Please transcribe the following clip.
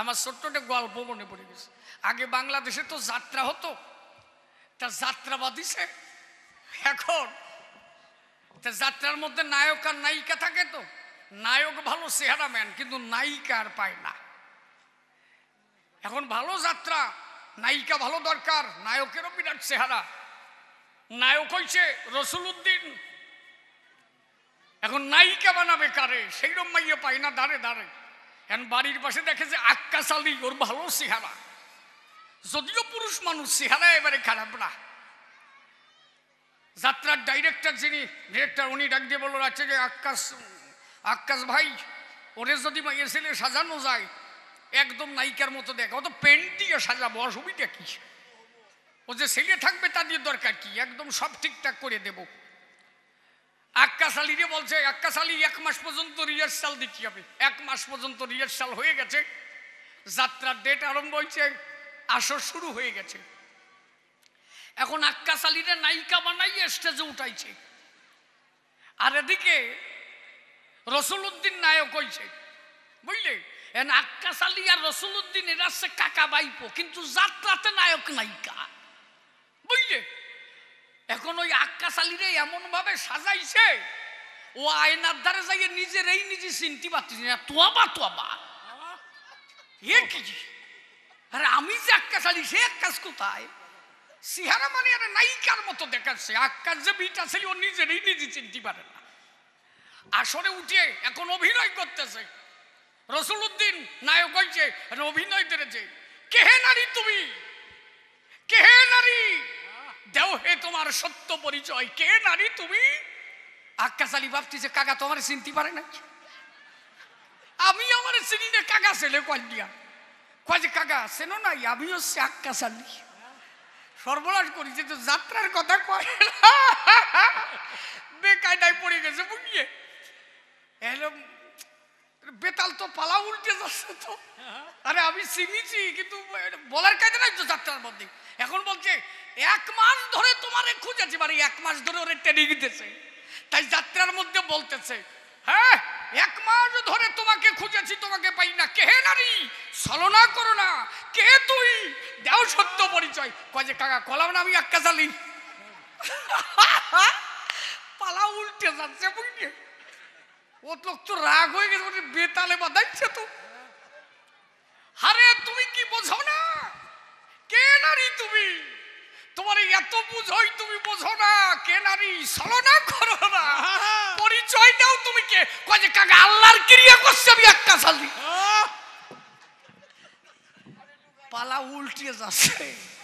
আমার ছোট্ট একটা গল্প মনে পড়ে গেছে আগে বাংলাদেশে তো যাত্রা হতো তা যাত্রা দিছে এখন তা যাত্রার মধ্যে নায়ক আর নায়িকা থাকে তো নায়ক ভালো চেহারা ম্যান কিন্তু নায়িকা আর পায় না এখন ভালো যাত্রা নায়িকা ভালো দরকার নায়কেরও বিরাট চেহারা নায়ক হয়েছে রসুল উদ্দিন এখন নায়িকা বানাবে কারে সেই রকম মাইয়ে পায় না দাঁড়ে দাঁড়ে এখন বাড়ির পাশে দেখে যে আক্কাশ আলী ওর ভালো চেহারা যদিও পুরুষ মানুষ চেহারা এবারে খারাপ না যাত্রার ডাইরেক্টর যিনি ডিরেক্টর উনি ডাক দিয়ে বললো আচ্ছা যে আক্কাশ আকাশ ভাই ওরে যদি মাইয়ের ছেলে সাজানো যায় একদম নায়িকার মতো দেখ অত তো দিয়ে সাজাবো অসুবিধা কি ও যে ছেলে থাকবে তা দিয়ে দরকার কি একদম সব ঠিকঠাক করে দেবো আক্কাশ আলীরে বলছে আক্কাশ আলী এক মাস পর্যন্ত রিহার্সাল দিচ্ছি হবে এক মাস পর্যন্ত রিহার্সাল হয়ে গেছে যাত্রার ডেট আরম্ভ হয়েছে আসর শুরু হয়ে গেছে এখন আক্কাশ আলীরে নায়িকা বানাইয়ে স্টেজে উঠাইছে আর এদিকে রসুল উদ্দিন নায়ক হয়েছে বুঝলে আক্কাশ আলী আর রসুল উদ্দিন এরা কাকা বাইপো কিন্তু যাত্রাতে নায়ক নায়িকা এখন ওই সালিরে এমন এমনভাবে সাজাইছে ও আয়নার দ্বারে যাইয়ে নিজের এই নিজে চিনতে পারতেছি না তোয়াবা তোয়াবা এ কি আরে আমি যে আক্কা সালি সে আক্কাশ কোথায় সিহারা মানে আরে নায়িকার মতো দেখাচ্ছে আক্কা যে বিটা ছিল ও এই নিজে চিনতে পারে না আসরে উঠে এখন অভিনয় করতেছে রসুল উদ্দিন নায়ক হয়েছে অভিনয় করেছে কেহে নারী তুমি কেহে নারী হে তোমার সত্য পরিচয় কে নারী তুমি কাকা তোমার চিনতে পারে না আমি আমার চিনি না কাকা ছেলে কন্যা কয়ে কাকা সেনো নাই আমি হচ্ছে আক্কাশ সর্বনাশ করি যে তো যাত্রার কথা কয় না বেতাল তো পালা উল্টে যাচ্ছে তো আরে আমি চিনিছি কিন্তু বলার কাজে নাই তো যাত্রার মধ্যে এখন বলছে এক মাস ধরে তোমার খুঁজেছি মানে এক মাস ধরে ওরে ট্রেনিং দিতেছে তাই যাত্রার মধ্যে বলতেছে হ্যাঁ এক মাস ধরে তোমাকে খুঁজেছি তোমাকে পাই না কে নারী সলনা করো না কে তুই দেও সত্য পরিচয় কয়ে কাকা কলাম না আমি এক কাজালি পালা উল্টে যাচ্ছে বুঝলি ও লোক তো রাগ হয়ে গেছে বেতালে বাদাইছে তো আরে তুমি কি বোঝো না কে নারী তুমি তোমার এত বুঝই তুমি বোঝো না কে নারী না করো না পরিচয় দাও তুমি কে কয়ে কাকা আল্লাহর ক্রিয়া করছে আমি একটা শালি পালা উল্টিয়ে যাচ্ছে